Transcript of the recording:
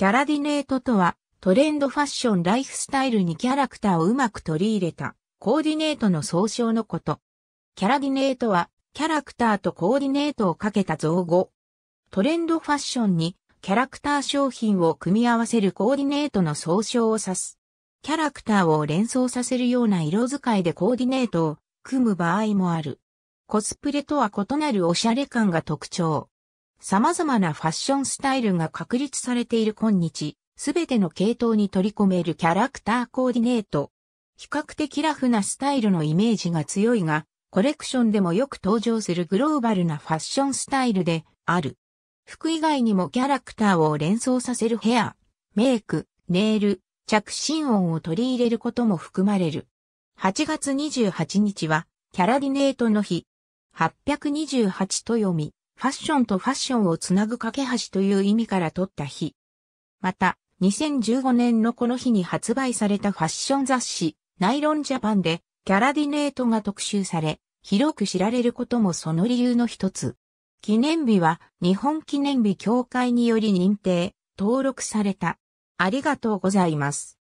キャラディネートとは、トレンドファッションライフスタイルにキャラクターをうまく取り入れた、コーディネートの総称のこと。キャラディネートは、キャラクターとコーディネートをかけた造語。トレンドファッションに、キャラクター商品を組み合わせるコーディネートの総称を指す。キャラクターを連想させるような色使いでコーディネートを組む場合もある。コスプレとは異なるおしゃれ感が特徴。様々なファッションスタイルが確立されている今日、すべての系統に取り込めるキャラクターコーディネート。比較的ラフなスタイルのイメージが強いが、コレクションでもよく登場するグローバルなファッションスタイルである。服以外にもキャラクターを連想させるヘア、メイク、ネイル、着信音を取り入れることも含まれる。8月28日はキャラディネートの日、828と読み、ファッションとファッションをつなぐ架け橋という意味から取った日。また、2015年のこの日に発売されたファッション雑誌、ナイロンジャパンで、キャラディネートが特集され、広く知られることもその理由の一つ。記念日は、日本記念日協会により認定、登録された。ありがとうございます。